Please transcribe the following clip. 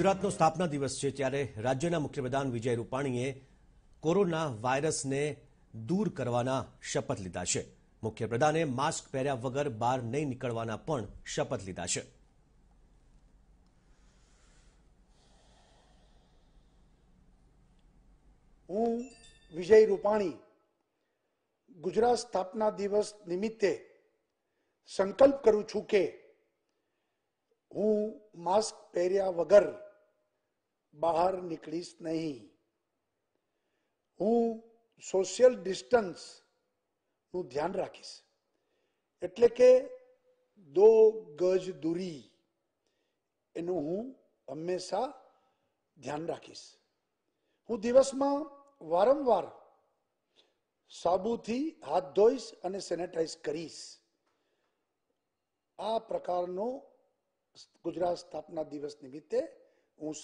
ગુજરાતનો સ્થાપના દિવસ છે ત્યારે રાજ્યના મુખ્યપ્રધાન વિજય રૂપાણીએ કોરોના વાયરસને દૂર કરવાના શપથ લીધા છે મુખ્યપ્રધાને માસ્ક પહેર્યા વગર બહાર નહીં નીકળવાના પણ શપથ લીધા છે હું વિજય રૂપાણી ગુજરાત સ્થાપના દિવસ નિમિત્તે સંકલ્પ કરું છું કે હું માસ્ક પહેર્યા વગર બહાર નીકળીશ નહીં હું સોશિયલ ડિસ્ટન્સ ડિસ્ટન્સનું ધ્યાન રાખીશ એટલે કે દો ગજ દૂરી એનું હું હંમેશા ધ્યાન રાખીશ હું દિવસમાં વારંવાર સાબુથી હાથ ધોઈશ અને સેનેટાઈઝ કરીશ આ પ્રકારનો ગુજરાત સ્થાપના દિવસ નિમિત્તે હું